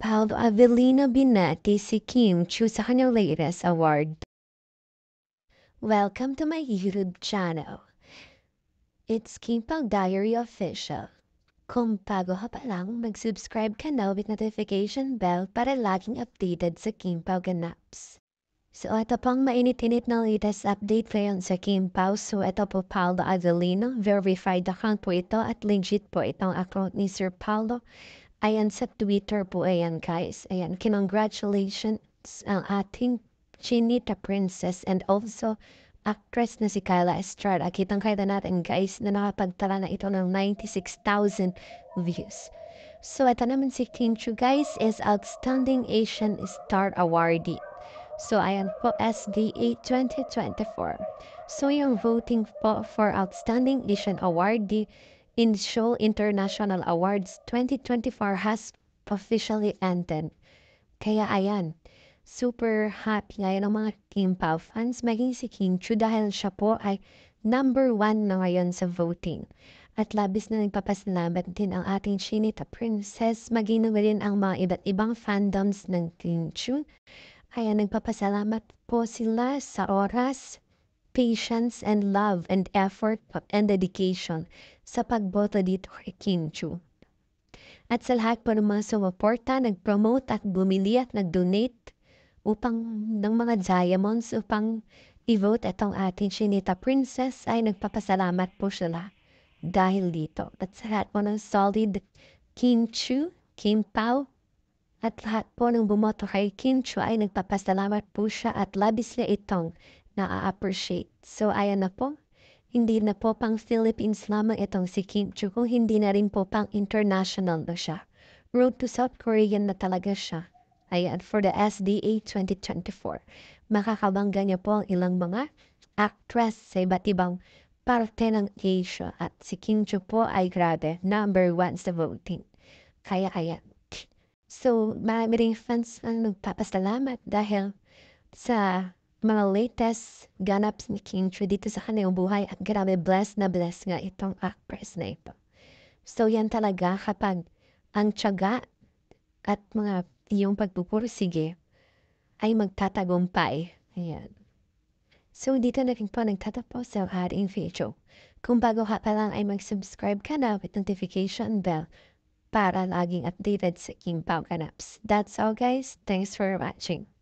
Proud Avelina Benetti si Kim Chu sa kanyang latest award. Welcome to my YouTube channel. It's Kim Pao Diary Official. Kung bago ka pa lang, mag-subscribe ka na with notification bell para laging updated sa Kim Pao ganaps. So ito pang mainit-init na latest update ngayon sa Kim Pao. So ito po Paolo Adelino, verified account po ito at legit po itong account ni Sir Paolo. Ayan sa Twitter po, ayan guys. Ayan, congratulations ang ating Chinita Princess and also actress na si Kyla Estrada. Kitang-kita natin guys na nakapagtala na ito ng 96,000 views. So ito naman si Kinchu guys is Outstanding Asian Star Awardee. So, ayan po, SDA 2024. So, yung voting po for Outstanding Asian Awardee in Seoul International Awards 2024 has officially ended. Kaya ayan, super happy ngayon ang mga Kim Pao fans maging si Kim Chu dahil siya po ay number one na ngayon sa voting. At labis na nagpapasalamat din ang ating Shinita Princess maging na rin ang mga iba't ibang fandoms ng Kim Chu. Kaya nagpapasalamat po sila sa oras, patience and love and effort and dedication sa pagboto dito kay Kim At sa lahat po ng mga sumuporta, nag-promote at bumili at nag-donate upang ng mga diamonds upang i-vote itong ating Shinita Princess ay nagpapasalamat po sila dahil dito. At sa lahat po ng solid Kim Chu, Kim Pao, at lahat po ng bumoto kay Kim ay nagpapasalamat po siya at labis niya itong na-appreciate. So ayan na po, hindi na po pang Philippines lamang itong si Kim Chu kung hindi na rin po pang international na siya. Road to South Korean na talaga siya. Ayan, for the SDA 2024. Makakabangga niya po ang ilang mga actress sa iba't ibang parte ng Asia at si Kim Chu po ay grade number one sa voting. Kaya kaya. So, marami rin fans ang nagpapasalamat dahil sa mga latest ganap ni King Chu dito sa kanyang buhay. At grabe, blessed na blessed nga itong actress na ito. So yan talaga kapag ang tiyaga at mga iyong pagpupursige ay magtatagumpay. Ayan. So dito na rin po nagtatapos ang ating video. Kung bago ka pa lang ay mag-subscribe ka na with notification bell para laging updated sa King Pao Ganaps. That's all guys. Thanks for watching.